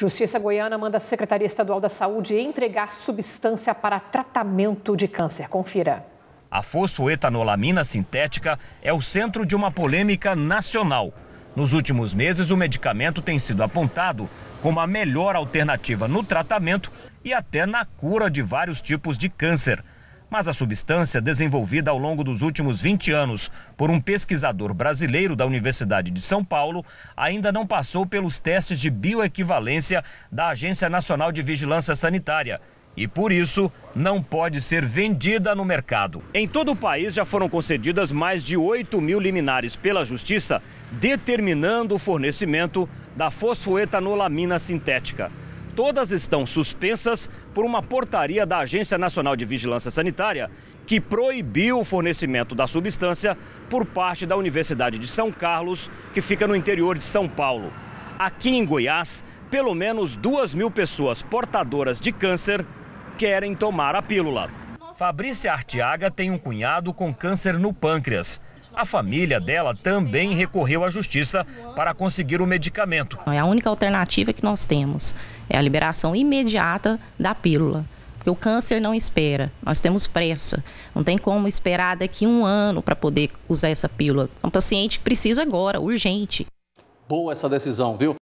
Justiça Goiana manda a Secretaria Estadual da Saúde entregar substância para tratamento de câncer. Confira. A fosfoetanolamina sintética é o centro de uma polêmica nacional. Nos últimos meses, o medicamento tem sido apontado como a melhor alternativa no tratamento e até na cura de vários tipos de câncer mas a substância desenvolvida ao longo dos últimos 20 anos por um pesquisador brasileiro da Universidade de São Paulo ainda não passou pelos testes de bioequivalência da Agência Nacional de Vigilância Sanitária. E por isso não pode ser vendida no mercado. Em todo o país já foram concedidas mais de 8 mil liminares pela Justiça, determinando o fornecimento da fosfoetanolamina sintética todas estão suspensas por uma portaria da Agência Nacional de Vigilância Sanitária que proibiu o fornecimento da substância por parte da Universidade de São Carlos, que fica no interior de São Paulo. Aqui em Goiás, pelo menos duas mil pessoas portadoras de câncer querem tomar a pílula. Fabrícia Artiaga tem um cunhado com câncer no pâncreas. A família dela também recorreu à justiça para conseguir o medicamento. É a única alternativa que nós temos, é a liberação imediata da pílula. Porque o câncer não espera, nós temos pressa. Não tem como esperar daqui um ano para poder usar essa pílula. É um paciente que precisa agora, urgente. Boa essa decisão, viu?